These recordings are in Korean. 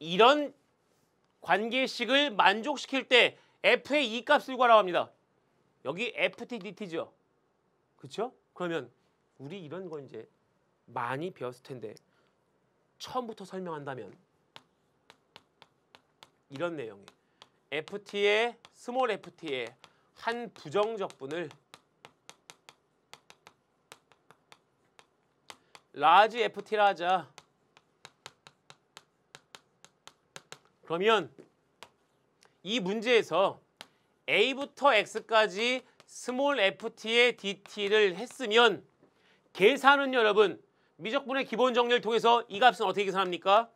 이런 관계식을 만족시킬 때 F의 이 값을 구하라고 합니다. 여기 FT DT죠. 그렇죠? 그러면 우리 이런 거 이제 많이 배웠을 텐데 처음부터 설명한다면 이런 내용이 FT의 스몰 FT의 한 부정적분을 라지 FT라 하자. 그러면 이 문제에서 A부터 X까지 스몰 FT의 DT를 했으면 계산은 여러분 미적분의 기본 정리를 통해서 이 값은 어떻게 계산합니까?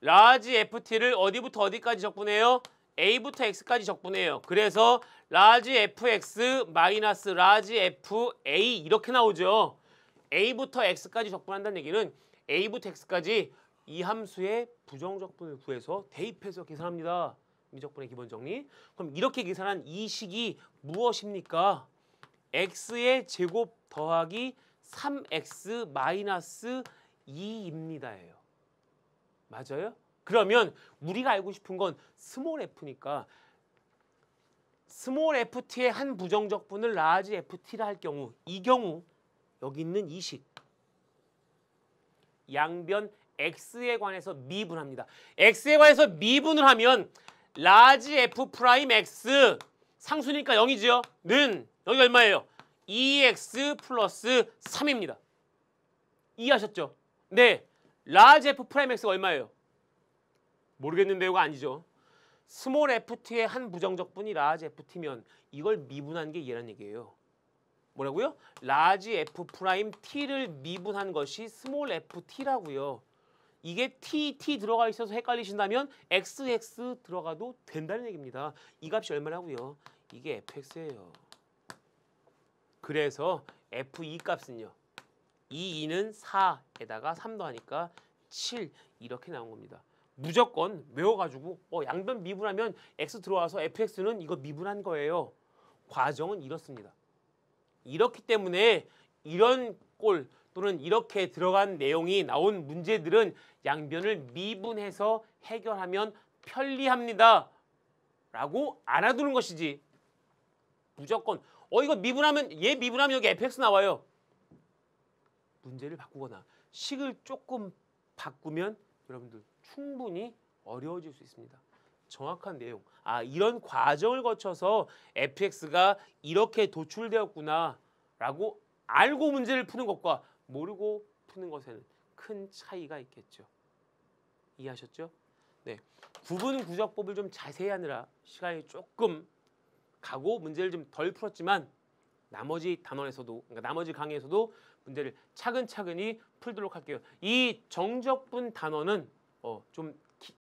라지 FT를 어디부터 어디까지 적분해요? A부터 X까지 적분해요. 그래서 라지 FX 마이너스 라지 FA 이렇게 나오죠. A부터 X까지 적분한다는 얘기는 A부터 X까지 이 함수의 부정적분을 구해서 대입해서 계산합니다. 미적분의 기본 정리. 그럼 이렇게 계산한 이 식이 무엇입니까? x의 제곱 더하기 3x 마이너스 2입니다예요. 맞아요? 그러면 우리가 알고 싶은 건 스몰 f니까 스몰 ft의 한 부정적분을 라지 ft라 할 경우 이 경우 여기 있는 이 식 양변 x에 관해서 미분합니다. x에 관해서 미분을 하면 라지 f 프라임 x 상수니까 0이지요. 는 여기 얼마예요? 2x 플러스 3입니다. 이해하셨죠? 네. 라지 f 프라임 x가 얼마예요? 모르겠는데요가 아니죠. 스몰 ft의 한 부정적분이 라지 ft면 이걸 미분한 게 얘란 얘기예요. 뭐라고요? 라지 f 프라임 t를 미분한 것이 스몰 ft라고요. 이게 t, t 들어가 있어서 헷갈리신다면 x, x 들어가도 된다는 얘기입니다. 이 값이 얼마라고요? 이게 fx예요. 그래서 f2 값은요. 2, 2는 4에다가 3도 하니까 7 이렇게 나온 겁니다. 무조건 외워가지고 어, 양변 미분하면 x 들어와서 fx는 이거 미분한 거예요. 과정은 이렇습니다. 이렇기 때문에 이런 꼴 또는 이렇게 들어간 내용이 나온 문제들은 양변을 미분해서 해결하면 편리합니다. 라고 알아두는 것이지. 무조건 어 이거 미분하면 얘 미분하면 여기 fx 나와요. 문제를 바꾸거나 식을 조금 바꾸면 여러분들 충분히 어려워질 수 있습니다. 정확한 내용. 아 이런 과정을 거쳐서 fx가 이렇게 도출되었구나 라고 알고 문제를 푸는 것과 모르고 푸는 것에는 큰 차이가 있겠죠. 이해하셨죠? 네. 구분 구적법을 좀 자세히 하느라 시간이 조금 가고 문제를 좀 덜 풀었지만 나머지 단원에서도 그러니까 나머지 강의에서도 문제를 차근차근히 풀도록 할게요. 이 정적분 단원은 어, 좀